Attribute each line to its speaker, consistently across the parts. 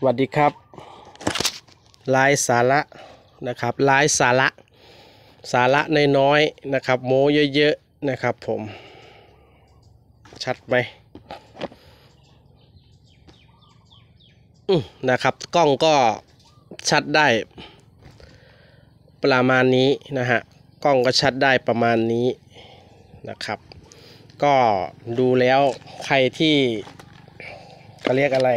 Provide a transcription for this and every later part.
Speaker 1: สวัสดีครับลายสาระนะครับลายสาระ สาระ น้อยๆนะครับ โมเยอะ ๆ นะครับผมชัดไหมนะครับกล้องก็ชัดได้ ประมาณนี้นะฮะกล้องก็ชัดได้ประมาณนี้นะครับ ก็ดูแล้วใครที่เขาเรียกอะไร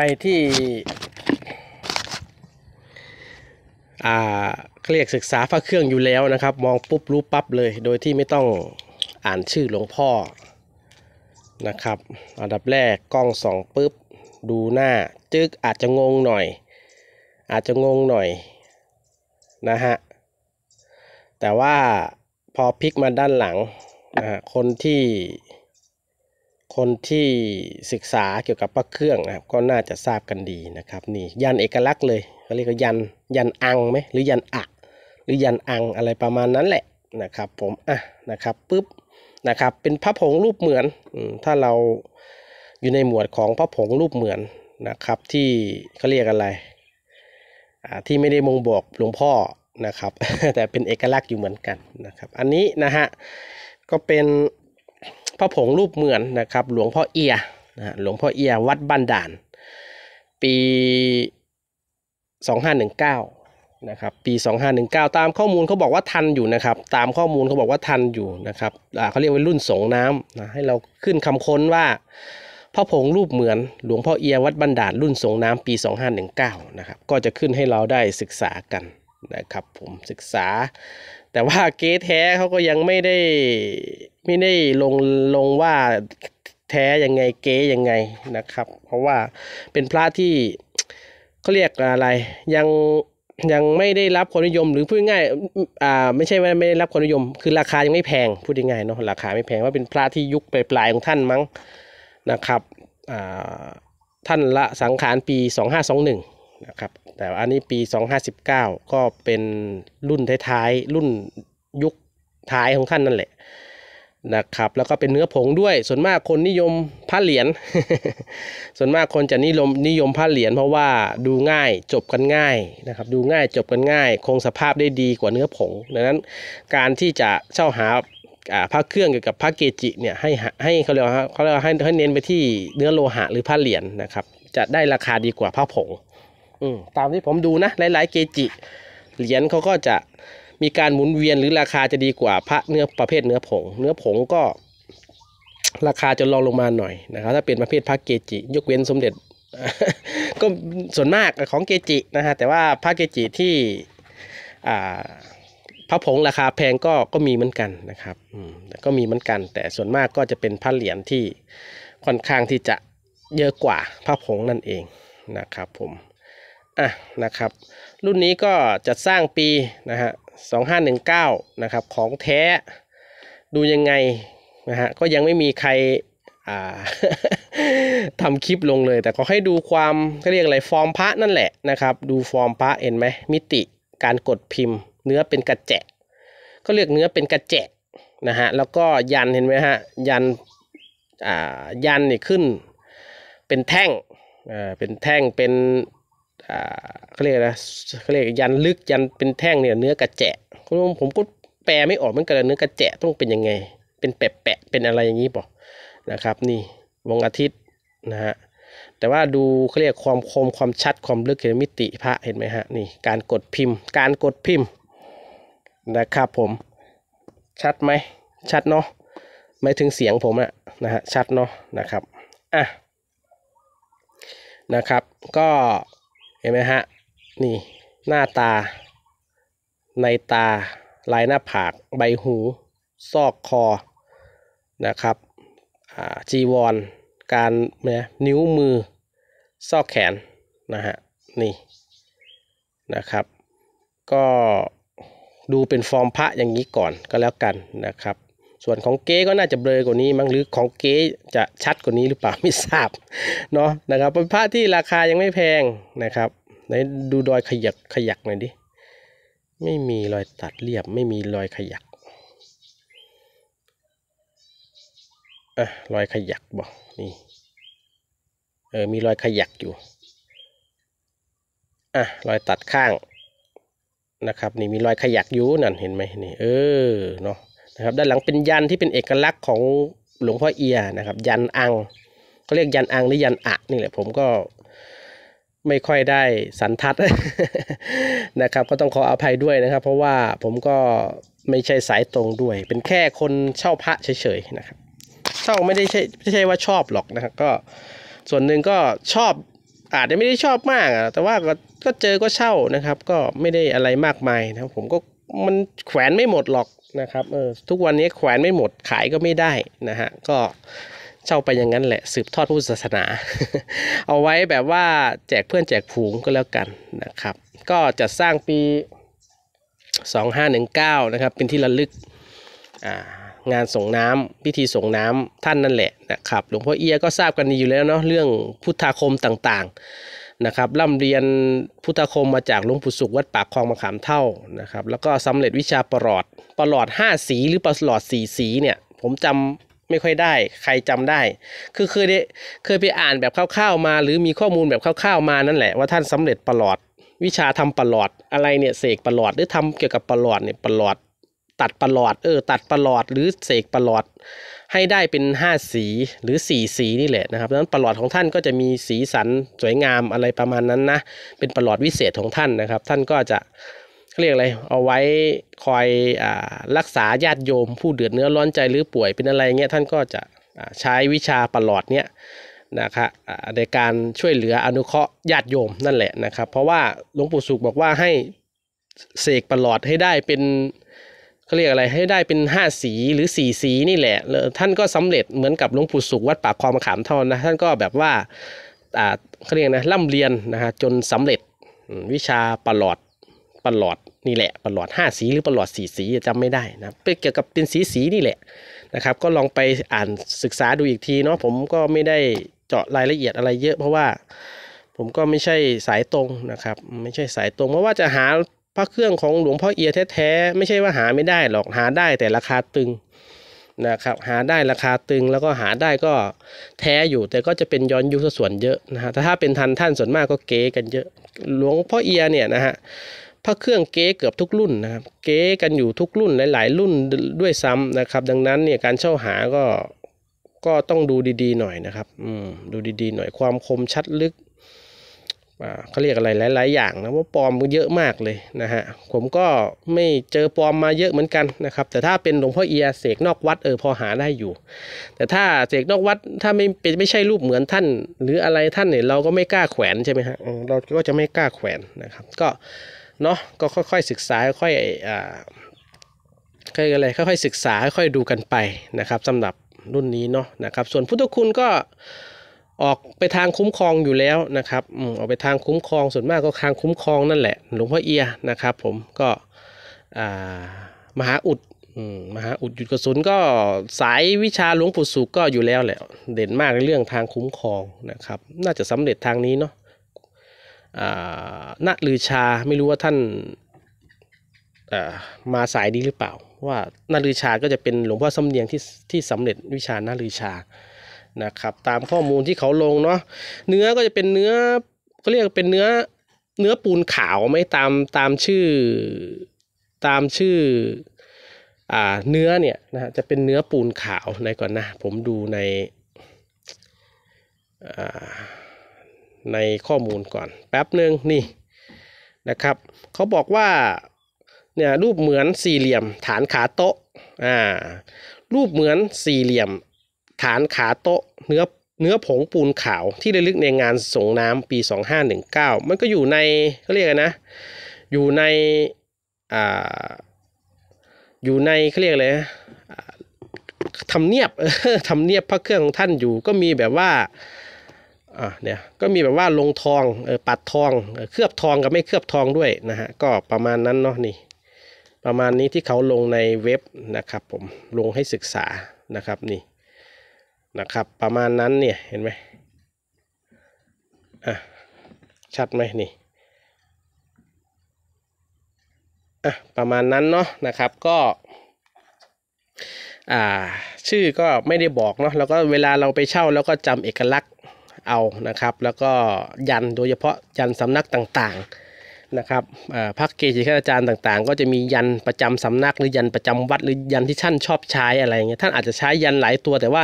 Speaker 1: รที่เคาเรียกศึกษาพระเครื่องอยู่แล้วนะครับ มองปุ๊บรู้ปั๊บเลยโดยที่ไม่ต้องอ่านชื่อหลวงพ่อ นะครับอันดับแรกกล้องสองปุ๊บดูหน้า จึกอาจจะงงหน่อย อาจจะงงหน่อยนะฮะ แต่ว่าพอพลิกมาด้านหลังนะคนที่คนที่ศึกษาเกี่ยวกับพระเครื่องนะครับ ก็น่าจะทราบกันดีนะครับนี่ ยันเอกลักษณ์เลยเขาเรียก่ายันยันอังไหมหรือยันอะหรือยันอังอะไรประมาณนั้นแหละนะครับผมอ่ะนะครับปุ๊บนะครับเป็นพระผงรูปเหมือนถ้าเราอยู่ในหมวดของพระผงรูปเหมือนนะครับที่เขาเรียกอะไรที่ไม่ได้มงบอกหลวงพ่อนะครับแต่เป็นเอกลักษณ์อยู่เหมือนกันนะครับอันนี้นะฮะก็เป็นพระผงรูปเหมือนนะครับหลวงพ่อเอียนะหลวงพ่อเอียวัดบ้านด่าน ปี 2519นะครับปี2519 ตามข้อมูลเขาบอกว่าทันอยู่นะครับตามข้อมูลเขาบอกว่าทันอยู่นะครับเขาเรียกว่ารุ่นสงน้ำนะให้เราขึ้นคำค้นว่าพระผงรูปเหมือนหลวงพ่อเอีย วัดบันดาลรุ่นสงน้ำปี 2519นะครับก็จะขึ้นให้เราได้ศึกษากันนะครับ ผมศึกษาแต่ว่าเก๊แท้เขาก็ยังไม่ได้ ไม่ได้ลงลงว่าแท้ยังไงเก๊ยังไงนะครับเพราะว่าเป็นพระที่เขาเรียกอะไรยังยังไม่ได้รับความนิยมหรือพูดง่ายอ่าไม่ใช่ว่าไม่ได้รับความนิยม คือราคายังไม่แพงพูดง่ายเนาะราคาไม่แพงว่าเป็นพระที่ยุคปลายของท่านมั้งนะครับอ่าท่านละสังขารปี 2521นะครับแต่อันนี้ปี 2519ก็เป็นรุ่นท้ายๆรุ่นยุคท้ายของท่านนั่นแหละนะครับแล้วก็เป็นเนื้อผงด้วย ส่วนมากคนนิยมผ้าเหรียญส่วนมากคนจะนิยมนิยมผ้าเหรียญเพราะว่าดูง่ายจบกันง่ายนะครับดูง่ายจบกันง่าย คงสภาพได้ดีกว่าเนื้อผง ดังนั้นการที่จะเช่าหาผ้าเครื่องเกี่ยวกับผ้าเกจิเนี่ยให้ให้เขาเรียกเขาเรียกให้ให้เน้นไปที่เนื้อโลหะหรือผ้าเหรียญนะครับจะได้ราคาดีกว่าผ้าผงอืมตามที่ผมดูนะ หลายๆ เกจิเหรียญเขาก็จะมีการหมุนเวียนหรือราคาจะดีกว่าพระเนื้อประเภทเนื้อผง เนื้อผงก็ราคาจะลองลงมาหน่อยนะครับ ถ้าเป็นประเภทพระเกจิ ยกเว้นสมเด็จก็ส่วนมากของเกจินะฮะแต่ว่าพระเกจิที่อ่าพระผงราคาแพงก็ก็มีเหมือนกันนะครับก็มีเหมือนกัน แต่ส่วนมากก็จะเป็นพระเหรียญที่ค่อนข้างที่จะเยอะกว่าพระผงนั่นเองนะครับผมอะนะครับรุ่นนี้ก็จัดสร้างปีนะฮะสองห้านึ่เก้านะครับของแท้ดูยังไงนะฮะก็ยังไม่มีใครทำคลิปลงเลย แต่ขอให้ดูความก็เรียกอะไรฟอร์มพระนั่นแหละนะครับดูฟอร์มพระเห็นไหมมิติการกดพิมพ์ เนื้อเป็นกระแจะ ก็เรียกเนื้อเป็นกระแจะนะฮะแล้วก็ยันเห็นไหมฮะยันยันนี่ขึ้นเป็นแท่งเป็นแท่งเป็นเขาเรียกนะเขาเรียกยันลึกยันเป็นแท่งเนี่ยเนื้อกระแจะ ผมก็แปลไม่ออกมันกระเนื้อกระแจะต้องเป็นยังไง เป็นแปะแปะเป็นอะไรอย่างนี้ป่ะ นะครับ นี่วงอาทิตย์นะฮะ แต่ว่าดูเขาเรียกความคมความชัดความลึกเห็นมิติพระเห็นไหมฮะนี่การกดพิมพ์ การกดพิมพ์นะครับผมชัดไหมชัดเนาะไม่ถึงเสียงผมอะนะฮะชัดเนาะนะครับอ่ะนะครับ ก็เห็นไหมฮะ นี่ หน้าตา ในตาลายหน้าผากใบหู ซอกคอนะครับจีวรการนนิ้วมือ ซอกแขนนะฮะนี่ นะครับ ก็ดูเป็นฟอร์มพระอย่างนี้ก่อนก็แล้วกันนะครับส่วนของเก๊ก็น่าจะเบลอกว่านี้ มั้งหรือของเก๊จะชัดกว่านี้หรือเปล่าไม่ทราบเนาะนะครับเป็นผ้าที่ราคายังไม่แพงนะครับไหนดูรอยขยักขยักหน่อยดิไม่มีรอยตัดเรียบไม่มีรอยขยักอ่ะรอยขยักบอกนี่เออ มีรอยขยักอยู่ อ่ะรอยตัดข้างนะครับนี่มีรอยขยักอยู่นั่นเห็นไหมนี่เออเนาะนะครับด้านหลังเป็นยันที่เป็นเอกลักษณ์ของหลวงพ่อเอียนะครับ ยันอังเขาเรียกยันอังหรือยันอะนี่แหละผมก็ไม่ค่อยได้สันทัดนะครับ ก็ต้องขออภัยด้วยนะครับ เพราะว่าผมก็ไม่ใช่สายตรงด้วย เป็นแค่คนเช่าพระเฉยๆนะครับเช่าไม่ได้ใช่ไม่ใช่ว่าชอบหรอกนะครับก็ส่วนหนึ่งก็ชอบอาจจะไม่ได้ชอบมากแต่ว่าก็เจอก็เช่านะครับ ก็ไม่ได้อะไรมากมายนะครับผมก็มันแขวนไม่หมดหรอกนะครับเออทุกวันนี้แขวนไม่หมดขายก็ไม่ได้นะฮะก็เช่าไปอย่างนั้นแหละสืบทอดพุทธศาสนา เอาไว้แบบว่าแจกเพื่อนแจกผูงก็แล้วกันนะครับ ก็จัดสร้างปี 2519 นะครับ เป็นที่ระลึกงานส่งน้ำพิธีส่งน้ำท่านนั่นแหละนะครับ หลวงพ่อเอียก็ทราบกันดีอยู่แล้วเนาะเรื่องพุทธาคมต่างๆนะครับร่ำเรียนพุทธคมมาจากหลวงปู่สุขวัดปากคลองมะขามเท่านะครับแล้วก็สำเร็จวิชาประหลอดประหลอด 5 สีหรือประหลอด 4 สีเนี่ยผมจำไม่ค่อยได้ ใครจำได้ คือเคยได้เคยไปอ่านแบบคร่าวๆมา หรือมีข้อมูลแบบคร่าวๆมานั่นแหละ ว่าท่านสำเร็จประหลอด วิชาทำประหลอดอะไรเนี่ยเสกประหลอดหรือทำเกี่ยวกับประหลอดเนี่ยประหลอดตัดประหลอดเออตัดประหลอดหรือเสกประหลอดให้ได้เป็น 5 สีหรือ 4 สีนี่แหละนะครับดังนั้นประหลอดของท่านก็จะมีสีสันสวยงามอะไรประมาณนั้นนะเป็นประหลอดวิเศษของท่านนะครับ ท่านก็จะเรียกอะไรเอาไว้คอยอรักษาญาติโยมผู้เดือดเนื้อร้อนใจหรือป่วยเป็นอะไรเงี้ยท่านก็จะใช้วิชาประหลอดเนี้ยนะครับในการช่วยเหลืออนุเคราะห์ญาติโยมนั่นแหละนะครับเพราะว่าหลวงปู่สุขบอกว่าให้เสกประหลอดให้ได้เป็นเขาเรียกอะไรให้ได้เป็นห้าสีหรือสี่สีนี่แหละ ท่านก็สำเร็จเหมือนกับหลวงปู่สุขวัดปากคลองมะขามทอนนะท่านก็แบบว่าเขาเรียกนะร่ำเรียนนะฮะจนสำเร็จวิชาประหลอดประหลอดนี่แหละประหลอด 5 สีหรือประหลอด4สีจำไม่ได้นะเป็นเกี่ยวกับเป็นสีสีนี่แหละนะครับก็ลองไปอ่านศึกษาดูอีกทีเนาะผมก็ไม่ได้เจาะรายละเอียดอะไรเยอะ เพราะว่าผมก็ไม่ใช่สายตรงนะครับไม่ใช่สายตรงเพราะว่าจะหาพระเครื่องของหลวงพ่อเอียแท้ๆ ไม่ใช่ว่าหาไม่ได้หรอกหาได้แต่ราคาตึง นะครับ หาได้ราคาตึงแล้วก็หาได้ก็แท้อยู่แต่ก็จะเป็นย้อนยุคส่วนเยอะนะฮะแต่ถ้าเป็นทันท่านส่วนมากก็เก๊กันเยอะหลวงพ่อเอียเนี่ยนะฮะพระเครื่องเก๊เกือบทุกรุ่นนะครับเก๊กันอยู่ทุกรุ่นหลายๆรุ่นด้วยซ้ำนะครับดังนั้นเนี่ยการเช่าหาก็ก็ต้องดูดีๆ หน่อยนะครับอืมดูดีๆหน่อยความคมชัดลึกเขาเรียกอะไรหลาย ๆอย่างนะว่าปลอมเยอะมากเลยนะฮะผมก็ไม่เจอปลอมมาเยอะเหมือนกันนะครับแต่ถ้าเป็นหลวงพ่อเอียเสกนอกวัด เออพอหาได้อยู่ แต่ถ้าเสกนอกวัดถ้าไม่เป็นไม่ใช่รูปเหมือนท่านหรืออะไรท่านเนี่ยเราก็ไม่กล้าแขวน ใช่ไหมฮะเราก็จะไม่กล้าแขวนนะครับ ก็เนาะก็ค่อยๆศึกษาค่อยอ่าค่อยๆอะไรค่อยๆศึกษาค่อยๆดูกันไปนะครับ สำหรับรุ่นนี้เนาะนะครับ ส่วนพุทธคุณก็ออกไปทางคุ้มครองอยู่แล้วนะครับอออกไปทางคุ้มครองส่วนมากก็ทางคุ้มครองนั่นแหละ หลวงพ่อเอียนะครับผมก็มหาอุดมหาอุดหยุดกระสุนก็สายวิชาหลวงปู่สุกก็อยู่แล้วแหละเด่นมากในเรื่องทางคุ้มครองนะครับน่าจะสำเร็จทางนี้เนาะณลือชาไม่รู้ว่าท่านมาสายดีหรือเปล่า ว่านาลือชาก็จะเป็นหลวงพ่อสำเนียงที่ที่สำเร็จวิชานาลือชานะครับตามข้อมูลที่เขาลง เนาะเนื้อก็จะเป็นเนื้อเขาเรียกเป็นเนื้อเนื้อปูนขาวไม่ตามตามชื่อตามชื่อ อ่าเนื้อเนี่ยนะฮะจะเป็นเนื้อปูนขาวในก่อนนะผมดูในในข้อมูลก่อน แป๊บหนึ่งนี่นะครับเขาบอกว่าเนี่ยรูปเหมือนสี่เหลี่ยมฐานขาโต๊ะอ่ารูปเหมือนสี่เหลี่ยมฐานขาโต๊ะเนื้อเนื้อผงปูนขาวที่ระลึกในงานส่งน้ำปี 2519 มันก็อยู่ในเขาเรียกนะอยู่ในอ่าอยู่ในเขาเรียกอะไรทำเนียบทำเนียบพระเครื่องของท่านอยู่ก็มีแบบว่าอ่าเนี่ยก็มีแบบว่าลงทองเออปัดทองเคลือบทองกับไม่เคลือบทองด้วยนะฮะก็ประมาณนั้นเนาะนี่ประมาณนี้ที่เขาลงในเว็บนะครับผมลงให้ศึกษานะครับนี่นะครับประมาณนั้นเนี่ยเห็นไหมอ่ะชัดไหมนี่ อ่ะประมาณนั้นเนาะนะครับก็ อ่าชื่อก็ไม่ได้บอกเนาะแล้วก็เวลาเราไปเช่าแล้วก็จำเอกลักษณ์เอานะครับแล้วก็ยันโดยเฉพาะยันสำนักต่างๆนะครับพักเกจิอาจารย์ต่างๆ ก็จะมียันประจำสำนักหรือยันประจำวัดหรือยันที่ท่านชอบใช้อะไรเงี้ยท่านอาจจะใช้ยันหลายตัวแต่ว่า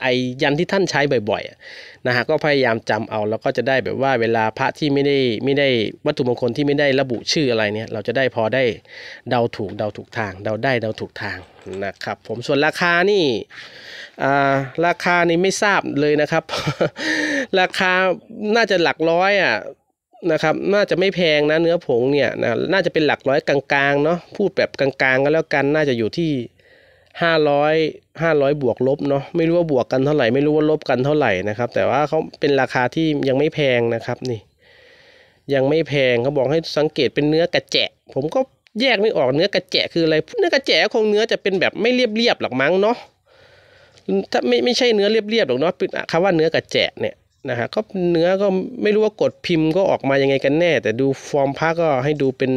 Speaker 1: ไอยันที่ท่านใช้บ่อยๆนะฮะก็พยายามจำเอาแล้วก็จะได้แบบว่า เวลาพระที่ไม่ได้ไม่ได้วัตถุมงคลที่ไม่ได้ระบุชื่ออะไรเนี่ยเราจะได้พอได้เดาถูกเดาถูกทางเดาได้เดาถูกทางนะครับ ผมส่วนราคานี่ราคานี่ ไม่ทราบเลยนะครับ ราคาน่าจะหลักร้อยอ่ะนะครับ น่าจะไม่แพงนะเนื้อผงเนี่ยนะน่าจะเป็นหลักร้อยกลางๆเนาะพูดแบบกลางๆก็แล้วกันน่าจะอยู่ที่ห้าร้อยห้าร้อยบวกลบเนาะไม่รู้ว่าบวกกันเท่าไหร่ไม่รู้ว่าลบกันเท่าไหร่นะครับแต่ว่าเขาเป็นราคาที่ยังไม่แพงนะครับนี่ ยังไม่แพงเขาบอกให้สังเกตเป็นเนื้อกระแจะผมก็แยกไม่ออกเนื้อกระแจะคืออะไร เนื้อกระแจะคงเนื้อจะเป็นแบบไม่เรียบๆหรอกมั้งเนาะถ้าไม่ไม่ใช่เนื้อเรียบๆหรอกเนาะคำว่าเนื้อกระแจะเนี่ยนะฮะก็เนื้อก็ไม่รู้ว่ากดพิมพ์ก็ออกมายังไงกันแน่ แต่ดูฟอร์มพรกก็ให้ดูเป็น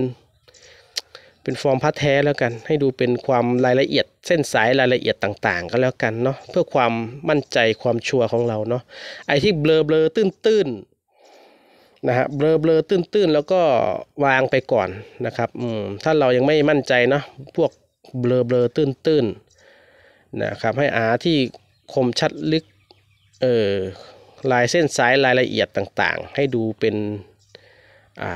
Speaker 1: เป็นฟอร์มพัดแท้แล้วกันให้ดูเป็นความรายละเอียดเส้นสายรายละเอียดต่างๆ ก็แล้วกันเนาะเพื่อความมั่นใจความชัวร์ของเราเนาะไอ้ที่เบลอเบลอตื้นตื้นนะฮะเบลอเบลอตื้นตื้นแล้วก็วางไปก่อนนะครับอืมถ้าเรายังไม่มั่นใจเนาะพวกเบลอเบลอตื้นตื้นนะครับให้อาที่คมชัดลึกเออลายเส้นสายรายละเอียดต่างๆ ให้ดูเป็นอ่า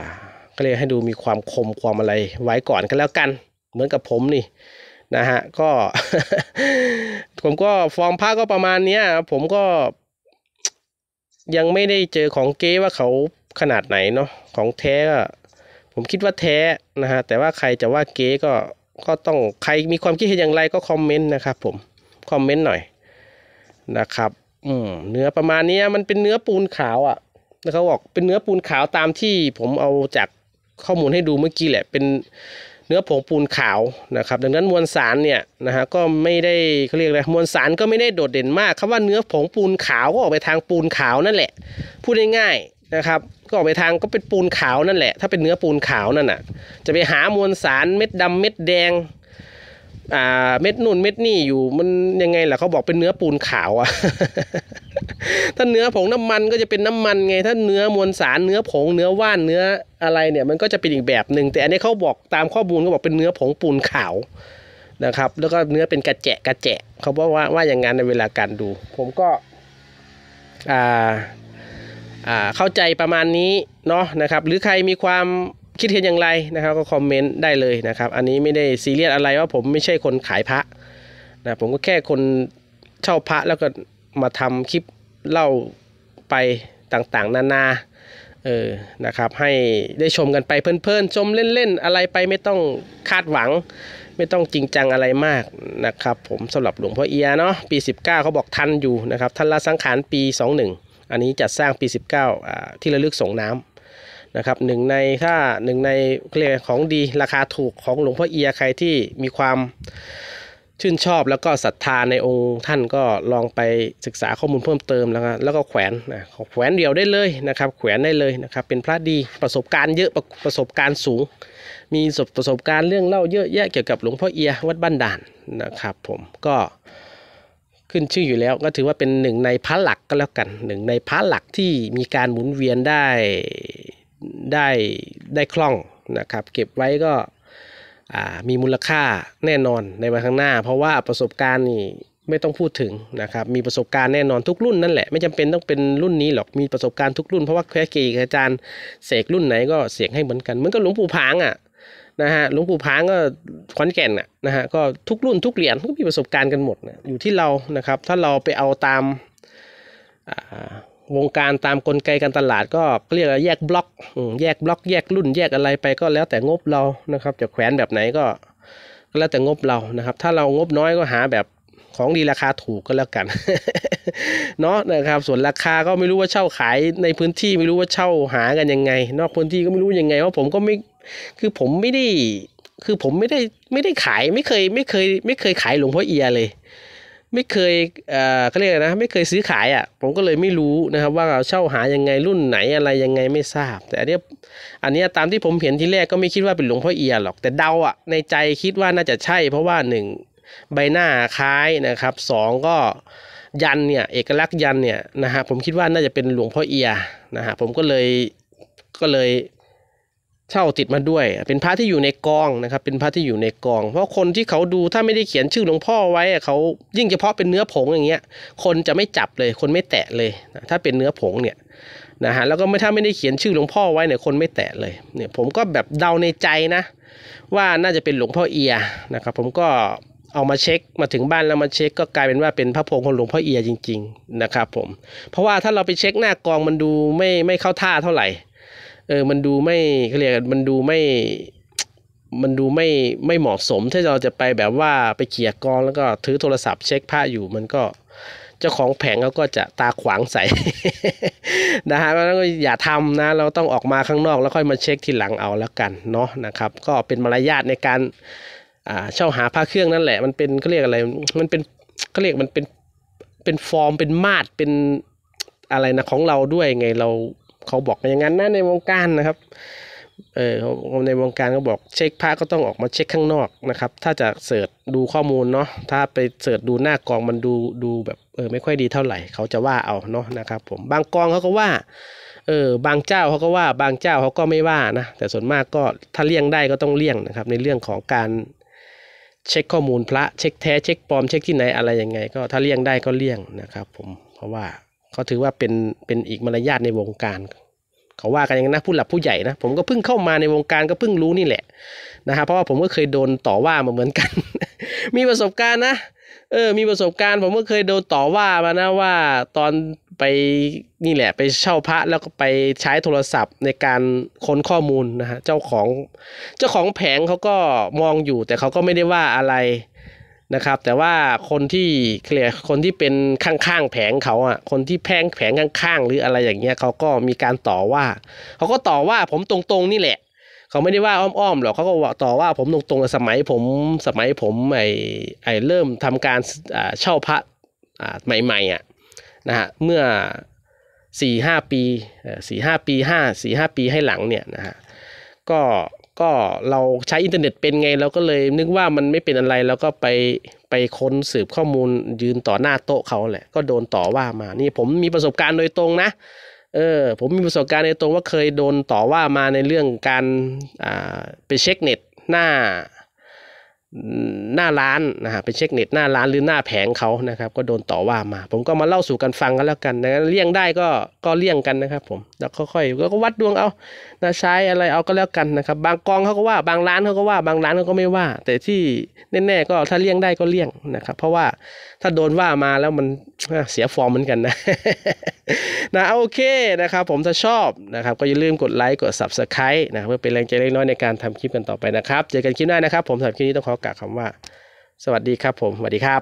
Speaker 1: ก็เลยให้ดูมีความคมความอะไร ไว้ก่อนก็แล้วกัน เหมือนกับผมนี่ นะฮะก็ ผมก็ฟองผ้าก็ประมาณเนี้ยผมก็ ยังไม่ได้เจอของเก๊ว่าเขาขนาดไหนเนาะของแท้ผมคิดว่าแท้นะฮะแต่ว่าใครจะว่าเก๊ก็ก็ต้องใครมีความคิดเห็นอย่างไรก็คอมเมนต์นะครับผมคอมเมนต์หน่อยนะครับ อืมเนื้อประมาณนี้มันเป็นเนื้อปูนขาวอะ่ะนะเขาบอกเป็นเนื้อปูนขาวตามที่ผมเอาจากข้อมูลให้ดูเมื่อกี้แหละเป็นเนื้อผงปูนขาวนะครับดังนั้นมวลสารเนี่ยนะฮะก็ไม่ได้เขาเรียกอะไรมวลสารก็ไม่ได้โดดเด่นมากคำว่าเนื้อผงปูนขาวก็ออกไปทางปูนขาวนั่นแหละ พูดง่ายๆนะครับก็ออกไปทางก็เป็นปูนขาวนั่นแหละถ้าเป็นเนื้อปูนขาวนั่นน่ะจะไปหามวลสาร เม็ดดำเม็ดแดง่าเม็ดนุ่นเม็ดนี่อยู่มันยังไงล่ะเขาบอกเป็นเนื้อปูนขาวอะถ้าเนื้อผงน้ำมันก็จะเป็นน้ำมันไง ถ้าเนื้อมวลสารเนื้อผงเนื้อว่านเนื้ออะไรเนี่ย มันก็จะเป็นอีกแบบหนึ่งแต่อันนี้เขาบอกตามข้อมูลเขาบอกเป็นเนื้อผงปูนขาว นะครับ แล้วก็เนื้อเป็นกระแจะกระแจะเขาบอกว่าว่าอย่างนั้นในเวลาการดู ผมก็อ่าอ่าเข้าใจประมาณนี้เนาะนะครับ หรือใครมีความคิดเห็นอย่างไรนะครับก็คอมเมนต์ได้เลยนะครับอันนี้ไม่ได้ซีเรียสอะไรว่าผมไม่ใช่คนขายพระนะผมก็แค่คนเช่าพระแล้วก็มาทำคลิปเล่าไปต่างๆ นานาเออนะครับให้ได้ชมกันไปเพลินๆชมเล่นๆ อะไรไปไม่ต้องคาดหวัง ไม่ต้องจริงจังอะไรมากนะครับผมสำหรับหลวงพ่อเอียเนาะปี 19เขาบอกทันอยู่นะครับท่านละสังขารปี 21 อันนี้จัดสร้างปี 19อ่าที่ระลึกสงน้ำนะครับหนึ่งในถ้าหนึ่งในเรียกของดีราคาถูกของหลวงพ่อเอียใครที่มีความชื่นชอบแล้วก็ศรัทธาในองค์ท่านก็ลองไปศึกษาข้อมูลเพิ่มเติมแล้วนะแล้วก็แขวนนะแขวนเดียวได้เลยนะครับแขวนได้เลยนะครับเป็นพระดีประสบการณ์เยอะประประสบการณ์สูง มีประสบการณ์เรื่องเล่าเยอะแยะเกี่ยวกับหลวงพ่อเอียวัดบ้านด่านนะครับผมก็ขึ้นชื่ออยู่แล้วก็ถือว่าเป็นหนึ่งในพระหลักก็แล้วกันหนึ่ง ในพระหลักที่มีการหมุนเวียนได้ได้ได้คล่องนะครับ เก็บไว้ก็มีมูลค่าแน่นอนในวันข้างหน้าเพราะว่าประสบการณ์นี่ไม่ต้องพูดถึงนะครับ มีประสบการณ์แน่นอนทุกรุ่นนั่นแหละ ไม่จำเป็นต้องเป็นรุ่นนี้หรอกมีประสบการณ์ทุกรุ่น เพราะว่าแค์เกอาจารย์เสกรุ่นไหนก็เสียงให้เหมือนกันเหมือนกับหลวงปู่พางอ่ะนะฮะหลวงปู่พางก็ขอนแก่นอ่ะนะฮะก็ทุกรุ่นทุกเหรียญก็มีประสบการณ์กันหมดนะอยู่ที่เรานะครับ ถ้าเราไปเอาตามวงการตามกลไกการตลาดก็เรียกแยกบล็อกแยกบล็อกแยกรุ่นแยกอะไรไป ก็แล้วแต่งบเรานะครับจะแขวนแบบไหนก็ แล้วแต่งบเรานะครับ ถ้าเรางบน้อยก็หาแบบของดีราคาถูกก็แล้วกัน เนาะนะครับ ส่วนราคาก็ไม่รู้ว่าเช่าขายในพื้นที่ไม่รู้ว่าเช่าหากันยังไง นอกพื้นที่ก็ไม่รู้ยังไง ว่าผมก็ไม่คือผมไม่ได้ คือผมไม่ได้ไม่ได้ขายไม่เคยไม่เคยไม่เคยขายหลวงพ่อเอียเลยไม่เคยเขาเรียกนะ ไม่เคยซื้อขายอะ่ะ ผมก็เลยไม่รู้นะครับว่าเราเช่าหายังไงรุ่นไหนอะไรยังไงไม่ทราบ แต่อันนี้ อันนี้ตามที่ผมเห็นทีแรกก็ไม่คิดว่าเป็นหลวงพ่อเอียหรอก แต่เดาอะ่ะ ในใจคิดว่าน่าจะใช่ เพราะว่าหนึ่งใบหน้าคล้ายนะครับสองก็ยันเนี่ยเอกลักษณ์ยันเนี่ยนะฮะ ผมคิดว่าน่าจะเป็นหลวงพ่อเอียนะฮะ ผมก็เลย ก็เลยเช่าติดมาด้วย เป็นพระที่อยู่ในกองนะครับ เป็นพระที่อยู่ในกอง เพราะคนที่เขาดูถ้าไม่ได้เขียนชื่อหลวงพ่อไว้เขายิ่งเฉพาะเป็นเนื้อผงอย่างเงี้ยคนจะไม่จับเลย คนไม่แตะเลยนะถ้าเป็นเนื้อผงเนี่ยนะฮะ แล้วก็ไม่ถ้าไม่ได้เขียนชื่อหลวงพ่อไว้เนี่ยคนไม่แตะเลย เนี่ยผมก็แบบเดาในใจนะว่าน่าจะเป็นหลวงพ่อเอียนะครับ ผมก็เอามาเช็คมาถึงบ้านแล้วมาเช็ค ก็กลายเป็นว่าเป็นพระพงของหลวงพ่อเอียจริงๆนะครับผม เพราะว่าถ้าเราไปเช็คหน้ากองมันดูไม่ไม่เข้าท่าเท่าไหร่เออ มันดูไม่เขาเรียกมันดูไม่ มันดูไม่ไม่เหมาะสมถ้าเราจะไปแบบว่าไปเขี่ยกองแล้วก็ถือโทรศัพท์เช็คผ้าอยู่มันก็เจ้าของแผงเขาก็จะตาขวางใส่นะฮะแล้วก็อย่าทำนะ เราต้องออกมาข้างนอกแล้วค่อยมาเช็คทีหลังเอาแล้วกันเนาะนะครับ ก็เป็นมารยาทในการอ่าเช่าหาผ้าเครื่องนั่นแหละมันเป็นเขาเรียกอะไรมันเป็นเขาเรียกมันเป็นเป็นฟอร์มเป็นมาดเป็นอะไรนะ ของเราด้วยไงเราเขาบอกอย่างนั้นนะ ในวงการนะครับ เออในวงการก็บอกเช็คพระก็ต้องออกมาเช็คข้างนอกนะครับ ถ้าจะเสิร์ชดูข้อมูลเนาะ ถ้าไปเสิร์ชดูหน้ากองมันดูดูแบบเออไม่ค่อยดีเท่าไหร่ เขาจะว่าเอาเนาะนะครับผม บางกองเขาก็ว่า เออบางเจ้าเขาก็ว่าบางเจ้าเขาก็ไม่ว่านะ แต่ส่วนมากก็ถ้าเลี่ยงได้ก็ต้องเลี่ยงนะครับ ในเรื่องของการเช็คข้อมูลพระเช็คแท้เช็คปลอมเช็คที่ไหนอะไรยังไงก็ถ้าเลี่ยงได้ก็เลี่ยงนะครับผมเพราะว่าเขาถือว่าเป็นเป็นอีกมารยาทในวงการ เขาว่ากันอย่างนั้นนะผู้หลักผู้ใหญ่นะผมก็เพิ่งเข้ามาในวงการก็เพิ่งรู้นี่แหละนะครับเพราะว่าผมก็เคยโดนต่อว่ามาเหมือนกัน มีประสบการณ์นะเออมีประสบการณ์ผมก็เคยโดนต่อว่ามานะว่า ตอนไปนี่แหละไปเช่าพระแล้วก็ไปใช้โทรศัพท์ในการค้นข้อมูลนะฮะเจ้าของเจ้าของแผงเขาก็มองอยู่ แต่เขาก็ไม่ได้ว่าอะไรนะครับแต่ว่าคนที่เคลียร์คนที่เป็นข้างๆแผงเขาอ่ะคนที่แพงแผงข้างๆ หรืออะไรอย่างเงี้ยเขาก็มีการต่อว่าเขาก็ต่อว่าผมตรงๆนี่แหละเขาไม่ได้ว่าอ้อมๆหรอกเขาก็ต่อว่าผมตรงๆสมัยผมสมัยผมไอ้ไอ้เริ่มทำการเช่าพระใหม่ๆอ่ะนะฮะเมื่อสี่ห้าปีสี่ห้าปีห้าสี่ห้าปีให้หลังเนี่ยนะฮะก็ก็เราใช้อินเทอร์เน็ตเป็นไงเราก็เลย นึกว่ามันไม่เป็นอะไรแล้วก็ไปไปค้นสืบข้อมูลยืนต่อหน้าโต๊ะเขาแหละก็โดนต่อว่ามานี่ผมมีประสบการณ์โดยตรงนะเออผมมีประสบการณ์โดยตรงว่าเคยโดนต่อว่ามาในเรื่องการอ่าไปเช็คเน็ตหน้าหน้าร้านนะฮะไปเช็คเน็ตหน้าร้านหรือหน้าแผงเขานะครับ ก็โดนต่อว่ามา ผมก็มาเล่าสู่กันฟังกันแล้วกันนะเลี่ยงได้ก็ก็เลี่ยงกันนะครับ ผมแล้วค่อยๆก็วัดดวงเอานะใช้อะไรเอาก็แล้วกันนะครับบางกองเขาก็ว่า บางร้านเขาก็ว่า บางร้านเขาก็ไม่ว่า แต่ที่แน่ๆก็ถ้าเลี่ยงได้ก็เลี่ยงนะครับ เพราะว่าถ้าโดนว่ามาแล้วมันเสียฟอร์มเหมือนกันนะนะโอเคนะครับผมถ้าชอบนะครับก็อย่าลืมกดไลค์กด Subscribe นะเพื่อเป็นแรงใจเล็กน้อยในการทำคลิปกันต่อไปนะครับ เจอกันคลิปหน้านะครับผมสำหรับคลิปนี้ต้องขอกล่าวคำว่า สวัสดีครับผม สวัสดีครับ